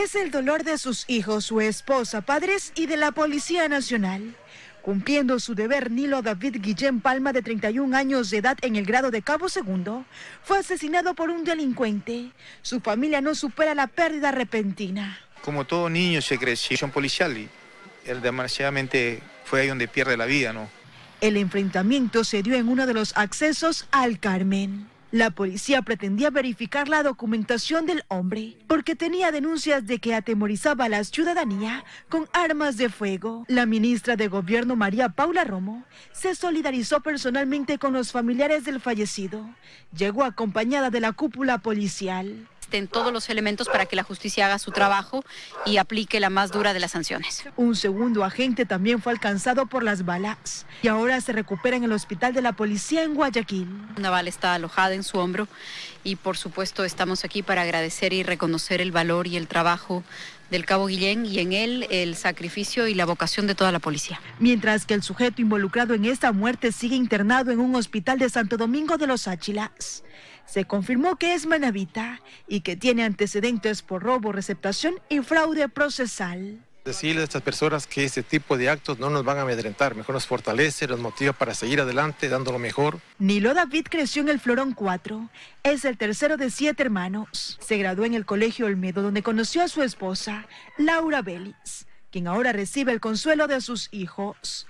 Es el dolor de sus hijos, su esposa, padres y de la Policía Nacional. Cumpliendo su deber, Nilo David Guillén Palma, de 31 años de edad en el grado de Cabo Segundo, fue asesinado por un delincuente. Su familia no supera la pérdida repentina. Como todo niño se creció en policial y él demasiadamente fue ahí donde pierde la vida, ¿no? El enfrentamiento se dio en uno de los accesos al Carmen. La policía pretendía verificar la documentación del hombre porque tenía denuncias de que atemorizaba a la ciudadanía con armas de fuego. La ministra de Gobierno María Paula Romo se solidarizó personalmente con los familiares del fallecido. Llegó acompañada de la cúpula policial en todos los elementos para que la justicia haga su trabajo y aplique la más dura de las sanciones. Un segundo agente también fue alcanzado por las balas y ahora se recupera en el hospital de la policía en Guayaquil. Una bala está alojada en su hombro y por supuesto estamos aquí para agradecer y reconocer el valor y el trabajo del cabo Guillén y en él el sacrificio y la vocación de toda la policía. Mientras que el sujeto involucrado en esta muerte sigue internado en un hospital de Santo Domingo de los Áchilas se confirmó que es manavita y que tiene antecedentes por robo, receptación y fraude procesal. Decirle a estas personas que este tipo de actos no nos van a amedrentar, mejor nos fortalece, nos motiva para seguir adelante dando lo mejor. Nilo David creció en el Florón 4, es el tercero de siete hermanos. Se graduó en el Colegio Olmedo donde conoció a su esposa, Laura Vélez, quien ahora recibe el consuelo de sus hijos.